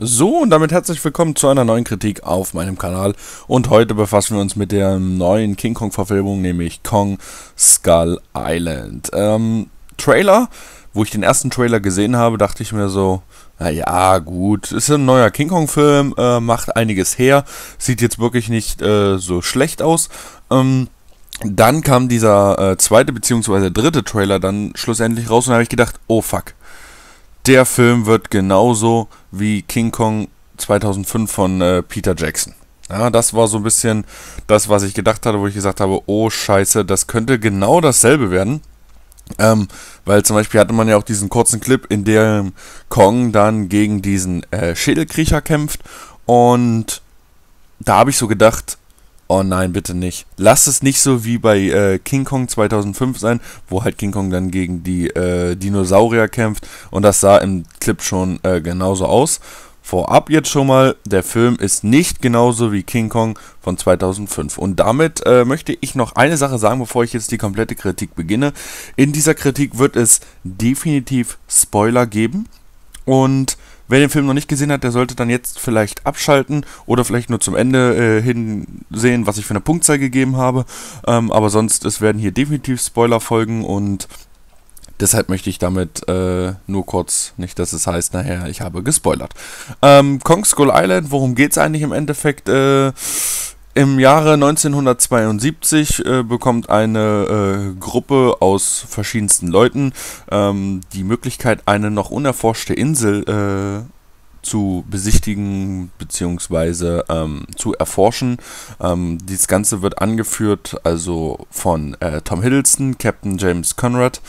So, und damit herzlich willkommen zu einer neuen Kritik auf meinem Kanal. Und heute befassen wir uns mit der neuen King Kong-Verfilmung, nämlich Kong Skull Island. Ähm, Trailer, wo ich den ersten Trailer gesehen habe, dachte ich mir so, naja, gut, ist ein neuer King Kong-Film, äh, macht einiges her, sieht jetzt wirklich nicht äh, so schlecht aus. Ähm, dann kam dieser äh, zweite bzw. dritte Trailer dann schlussendlich raus und da habe ich gedacht, oh fuck der Film wird genauso wie King Kong 2005 von äh, Peter Jackson. Ja, das war so ein bisschen das, was ich gedacht hatte, wo ich gesagt habe, oh scheiße, das könnte genau dasselbe werden. Ähm, weil zum Beispiel hatte man ja auch diesen kurzen Clip, in dem Kong dann gegen diesen äh, Schädelkriecher kämpft. Und da habe ich so gedacht, Oh nein, bitte nicht. Lass es nicht so wie bei äh, King Kong 2005 sein, wo halt King Kong dann gegen die äh, Dinosaurier kämpft. Und das sah im Clip schon äh, genauso aus. Vorab jetzt schon mal, der Film ist nicht genauso wie King Kong von 2005. Und damit äh, möchte ich noch eine Sache sagen, bevor ich jetzt die komplette Kritik beginne. In dieser Kritik wird es definitiv Spoiler geben. Und Wer den Film noch nicht gesehen hat, der sollte dann jetzt vielleicht abschalten oder vielleicht nur zum Ende äh, hin was ich für eine Punktzahl gegeben habe. Ähm, aber sonst, es werden hier definitiv Spoiler folgen und Deshalb möchte ich damit äh, nur kurz, nicht dass es heißt, nachher, ich habe gespoilert. Ähm, Kong Skull Island, worum geht es eigentlich im Endeffekt? Äh, im Jahre 1972 äh, bekommt eine äh, Gruppe aus verschiedensten Leuten ähm, die Möglichkeit, eine noch unerforschte Insel äh, zu besichtigen bzw. Ähm, zu erforschen. Ähm, dies Ganze wird angeführt also von äh, Tom Hiddleston, Captain James Conrad,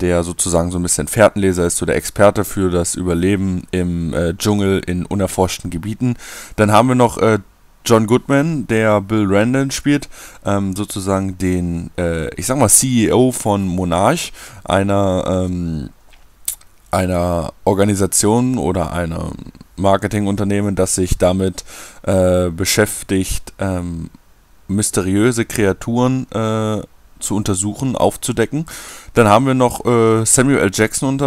der sozusagen so ein bisschen Fährtenleser ist, so der Experte für das Überleben im äh, Dschungel in unerforschten Gebieten. Dann haben wir noch äh, John Goodman, der Bill Randall spielt, ähm, sozusagen den, äh, ich sag mal, CEO von Monarch, einer, ähm, einer Organisation oder einem Marketingunternehmen, das sich damit äh, beschäftigt, ähm, mysteriöse Kreaturen äh, zu untersuchen, aufzudecken. Dann haben wir noch äh, Samuel L. Jackson unter,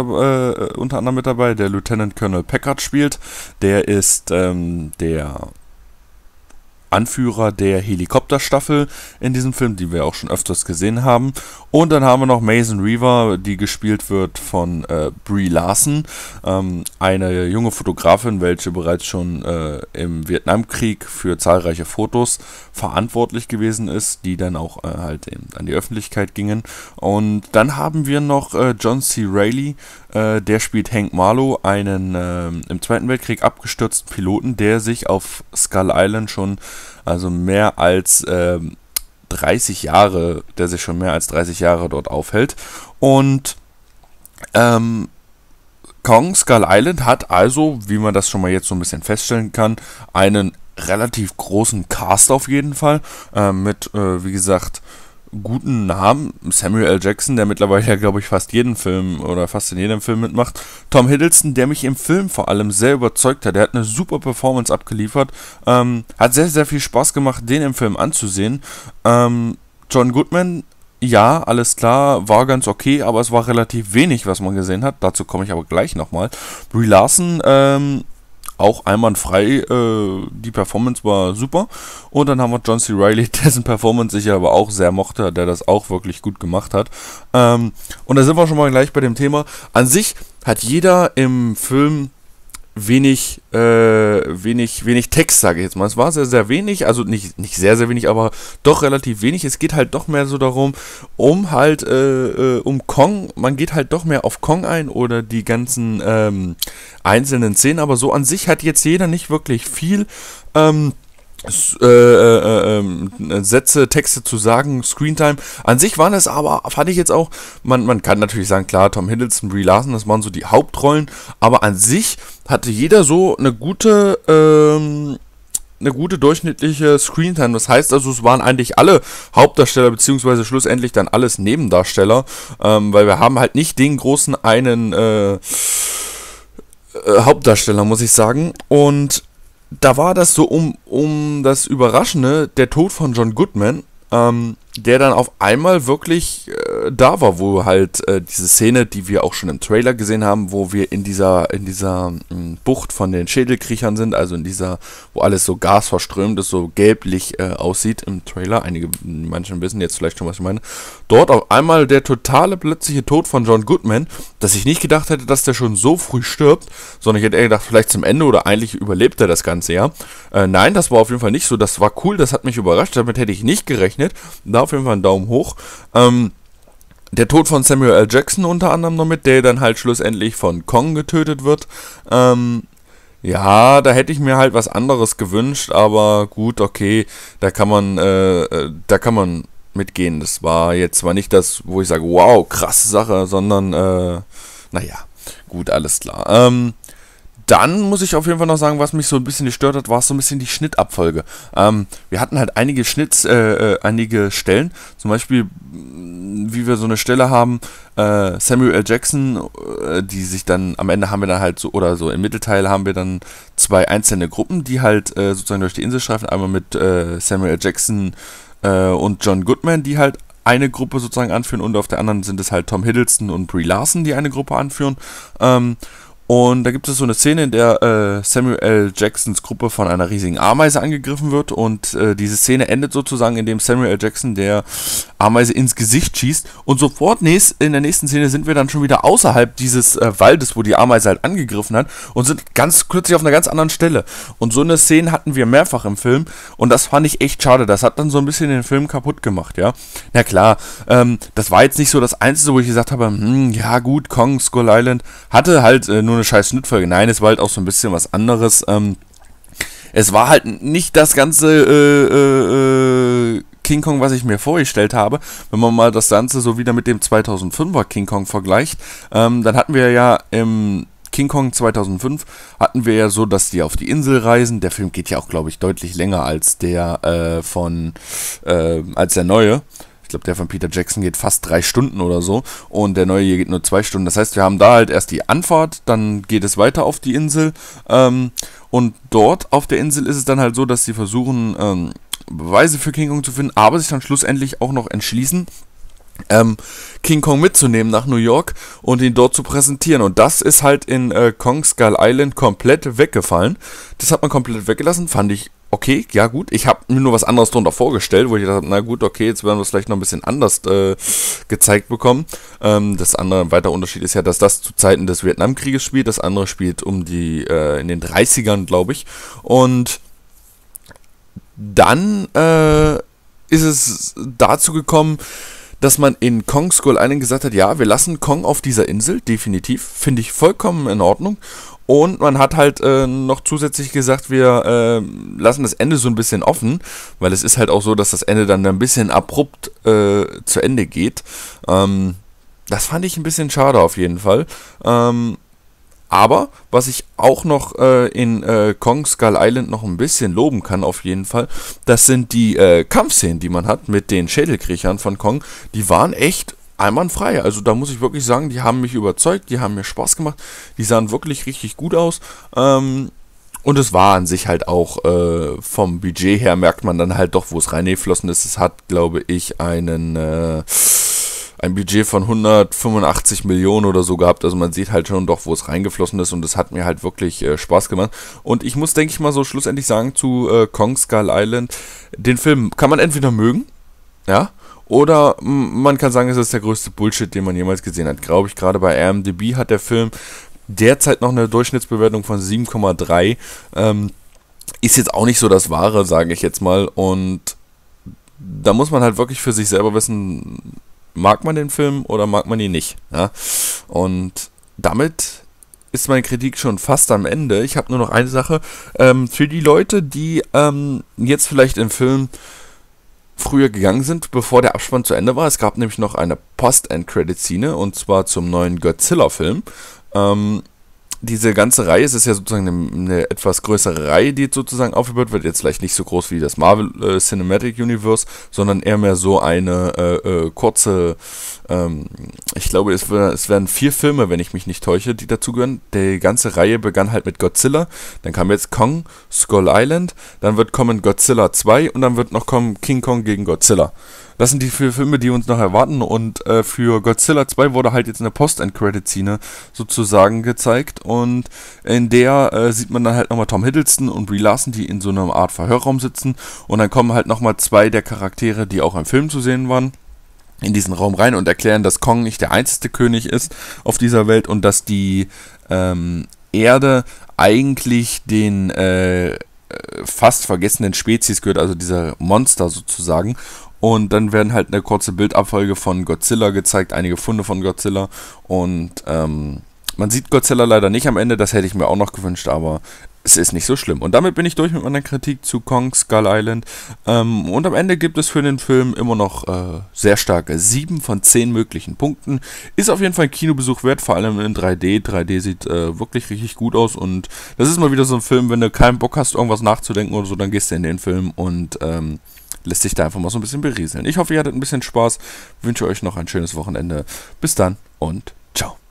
äh, unter anderem mit dabei, der Lieutenant Colonel Packard spielt. Der ist ähm, der Anführer der Helikopterstaffel in diesem Film, die wir auch schon öfters gesehen haben. Und dann haben wir noch Mason Reaver, die gespielt wird von äh, Brie Larson, ähm, eine junge Fotografin, welche bereits schon äh, im Vietnamkrieg für zahlreiche Fotos verantwortlich gewesen ist, die dann auch äh, halt eben an die Öffentlichkeit gingen. Und dann haben wir noch äh, John C. Reilly, äh, der spielt Hank Marlowe, einen ähm, im Zweiten Weltkrieg abgestürzten Piloten, der sich auf Skull Island schon äh, also mehr als äh, 30 Jahre, der sich schon mehr als 30 Jahre dort aufhält. Und ähm, Kong Skull Island hat also, wie man das schon mal jetzt so ein bisschen feststellen kann, einen relativ großen Cast auf jeden Fall. Äh, mit, äh, wie gesagt, guten Namen. Samuel L. Jackson, der mittlerweile ja, glaube ich, fast jeden Film oder fast in jedem Film mitmacht. Tom Hiddleston, der mich im Film vor allem sehr überzeugt hat. Der hat eine super Performance abgeliefert. Ähm, hat sehr, sehr viel Spaß gemacht, den im Film anzusehen. Ähm, John Goodman, ja, alles klar, war ganz okay, aber es war relativ wenig, was man gesehen hat. Dazu komme ich aber gleich nochmal. Brie Larson, ähm, auch einwandfrei. Äh, die Performance war super. Und dann haben wir John C. Riley, dessen Performance ich aber auch sehr mochte, der das auch wirklich gut gemacht hat. Ähm, und da sind wir schon mal gleich bei dem Thema. An sich hat jeder im Film wenig, äh, wenig, wenig Text, sage ich jetzt mal. Es war sehr, sehr wenig, also nicht, nicht sehr, sehr wenig, aber doch relativ wenig. Es geht halt doch mehr so darum, um halt, äh, äh um Kong, man geht halt doch mehr auf Kong ein oder die ganzen ähm, einzelnen Szenen, aber so an sich hat jetzt jeder nicht wirklich viel. Ähm, äh, äh, äh, Sätze, Texte zu sagen, Screentime. An sich waren es aber, fand ich jetzt auch, man, man kann natürlich sagen, klar, Tom Hiddleston, Brie Larson, das waren so die Hauptrollen, aber an sich hatte jeder so eine gute, ähm, eine gute durchschnittliche Screentime. Das heißt also, es waren eigentlich alle Hauptdarsteller, beziehungsweise schlussendlich dann alles Nebendarsteller, ähm, weil wir haben halt nicht den großen einen äh, äh, Hauptdarsteller, muss ich sagen. Und da war das so um, um das Überraschende, der Tod von John Goodman. Ähm, der dann auf einmal wirklich äh, da war, wo halt äh, diese Szene, die wir auch schon im Trailer gesehen haben, wo wir in dieser, in dieser mh, hm, Bucht von den Schädelkriechern sind, also in dieser, wo alles so gasverströmt ist, so gelblich äh, aussieht im Trailer. Einige, manche wissen jetzt vielleicht schon, was ich meine. Dort auf einmal der totale plötzliche Tod von John Goodman, dass ich nicht gedacht hätte, dass der schon so früh stirbt, sondern ich hätte eher gedacht, vielleicht zum Ende oder eigentlich überlebt er das Ganze, ja. Äh, nein, das war auf jeden Fall nicht so. Das war cool, das hat mich überrascht, damit hätte ich nicht gerechnet. Da auf jeden Fall einen Daumen hoch. Ähm, der Tod von Samuel L. Jackson unter anderem noch mit, der dann halt schlussendlich von Kong getötet wird. Ähm, ja, da hätte ich mir halt was anderes gewünscht, aber gut, okay, da kann man, äh, äh da kann man mitgehen. Das war jetzt zwar nicht das, wo ich sage, wow, krasse Sache, sondern, äh, naja, gut, alles klar. Ähm, dann muss ich auf jeden Fall noch sagen, was mich so ein bisschen gestört hat, war so ein bisschen die Schnittabfolge. Ähm, wir hatten halt einige Schnitts, äh, äh, einige Stellen, zum Beispiel, mm, wie wir so eine Stelle haben, äh, Samuel L. Jackson, äh, die sich dann, am Ende haben wir dann halt so, oder so im Mittelteil haben wir dann zwei einzelne Gruppen, die halt äh, sozusagen durch die Insel streifen, einmal mit äh, Samuel L. Jackson und John Goodman, die halt eine Gruppe sozusagen anführen und auf der anderen sind es halt Tom Hiddleston und Brie Larson, die eine Gruppe anführen. Ähm, und da gibt es so eine Szene, in der äh, Samuel L. Jacksons Gruppe von einer riesigen Ameise angegriffen wird. Und äh, diese Szene endet sozusagen, indem Samuel L. Jackson der Ameise ins Gesicht schießt. Und sofort nächst, in der nächsten Szene sind wir dann schon wieder außerhalb dieses äh, Waldes, wo die Ameise halt angegriffen hat. Und sind ganz kürzlich auf einer ganz anderen Stelle. Und so eine Szene hatten wir mehrfach im Film. Und das fand ich echt schade. Das hat dann so ein bisschen den Film kaputt gemacht, ja. Na klar, ähm, das war jetzt nicht so das Einzige, wo ich gesagt habe, hm, ja gut, Kong, Skull Island hatte halt äh, nur nur eine scheiß Schnittfolge. Nein, es war halt auch so ein bisschen was anderes. Ähm, es war halt nicht das ganze äh, äh, äh King Kong, was ich mir vorgestellt habe. Wenn man mal das Ganze so wieder mit dem 2005er King Kong vergleicht, ähm, dann hatten wir ja im King Kong 2005 hatten wir ja so, dass die auf die Insel reisen. Der Film geht ja auch, glaube ich, deutlich länger als der äh, von äh, als der neue glaube, der von Peter Jackson geht fast drei Stunden oder so und der neue hier geht nur zwei Stunden. Das heißt, wir haben da halt erst die Anfahrt, dann geht es weiter auf die Insel ähm, und dort auf der Insel ist es dann halt so, dass sie versuchen, ähm, Beweise für King Kong zu finden, aber sich dann schlussendlich auch noch entschließen, ähm, King Kong mitzunehmen nach New York und ihn dort zu präsentieren. Und das ist halt in äh, Kong Skull Island komplett weggefallen. Das hat man komplett weggelassen, fand ich okay, ja gut, ich habe mir nur was anderes drunter vorgestellt, wo ich dachte, na gut, okay, jetzt werden wir es vielleicht noch ein bisschen anders äh, gezeigt bekommen. Ähm, das andere, ein weiterer Unterschied ist ja, dass das zu Zeiten des Vietnamkrieges spielt, das andere spielt um die, äh, in den 30ern, glaube ich. Und dann äh, ist es dazu gekommen, dass man in Kong Skull Island gesagt hat, ja, wir lassen Kong auf dieser Insel, definitiv, finde ich vollkommen in Ordnung. Und man hat halt äh, noch zusätzlich gesagt, wir äh, lassen das Ende so ein bisschen offen, weil es ist halt auch so, dass das Ende dann ein bisschen abrupt äh, zu Ende geht. Ähm, das fand ich ein bisschen schade auf jeden Fall. Ähm, aber was ich auch noch äh, in äh, Kong Skull Island noch ein bisschen loben kann, auf jeden Fall, das sind die äh, Kampfszenen, die man hat mit den Schädelkriechern von Kong. Die waren echt einwandfrei. Also da muss ich wirklich sagen, die haben mich überzeugt, die haben mir Spaß gemacht, die sahen wirklich richtig gut aus. Ähm, und es war an sich halt auch äh, vom Budget her, merkt man dann halt doch, wo es reingeflossen ist. Es hat, glaube ich, einen, äh, ein Budget von 185 Millionen oder so gehabt. Also man sieht halt schon doch, wo es reingeflossen ist. Und es hat mir halt wirklich äh, Spaß gemacht. Und ich muss, denke ich mal, so schlussendlich sagen zu äh, Kong Skull Island, den Film kann man entweder mögen ja? Oder man kann sagen, es ist der größte Bullshit, den man jemals gesehen hat. Glaube ich, gerade bei RMDB hat der Film derzeit noch eine Durchschnittsbewertung von 7,3. Ähm, ist jetzt auch nicht so das Wahre, sage ich jetzt mal. Und da muss man halt wirklich für sich selber wissen, mag man den Film oder mag man ihn nicht. Ja? Und damit ist meine Kritik schon fast am Ende. Ich habe nur noch eine Sache. Ähm, für die Leute, die ähm, jetzt vielleicht im Film früher gegangen sind, bevor der Abspann zu Ende war. Es gab nämlich noch eine Post-End-Credit-Szene und zwar zum neuen Godzilla-Film. Ähm, diese ganze Reihe, es ist ja sozusagen eine, eine, etwas größere Reihe, die jetzt sozusagen aufgebaut wird, jetzt vielleicht nicht so groß wie das Marvel äh, Cinematic Universe, sondern eher mehr so eine äh, äh, kurze, ähm, ich glaube, es, es werden vier Filme, wenn ich mich nicht täusche, die dazugehören. Die ganze Reihe begann halt mit Godzilla, dann kam jetzt Kong, Skull Island, dann wird kommen Godzilla 2 und dann wird noch kommen King Kong gegen Godzilla das sind die vier Filme, die uns noch erwarten. Und äh, für Godzilla 2 wurde halt jetzt eine Post-End-Credit-Szene sozusagen gezeigt. Und in der äh, sieht man dann halt nochmal Tom Hiddleston und Brie Larson, die in so einer Art Verhörraum sitzen. Und dann kommen halt nochmal zwei der Charaktere, die auch im Film zu sehen waren in diesen Raum rein und erklären, dass Kong nicht der einzige König ist auf dieser Welt und dass die ähm, Erde eigentlich den äh, äh fast vergessenen Spezies gehört, also dieser Monster sozusagen. Und dann werden halt eine kurze Bildabfolge von Godzilla gezeigt, einige Funde von Godzilla. Und ähm, man sieht Godzilla leider nicht am Ende, das hätte ich mir auch noch gewünscht, aber es ist nicht so schlimm. Und damit bin ich durch mit meiner Kritik zu Kong Skull Island. Ähm, und am Ende gibt es für den Film immer noch äh, sehr starke 7 von 10 möglichen Punkten. Ist auf jeden Fall ein Kinobesuch wert, vor allem in 3D. 3D sieht äh, wirklich richtig gut aus und das ist mal wieder so ein Film, wenn du keinen Bock hast, irgendwas nachzudenken oder so, dann gehst du in den Film und ähm, lässt sich da einfach mal so ein bisschen berieseln. Ich hoffe, ihr hattet ein bisschen Spaß. Wünsche euch noch ein schönes Wochenende. Bis dann und ciao.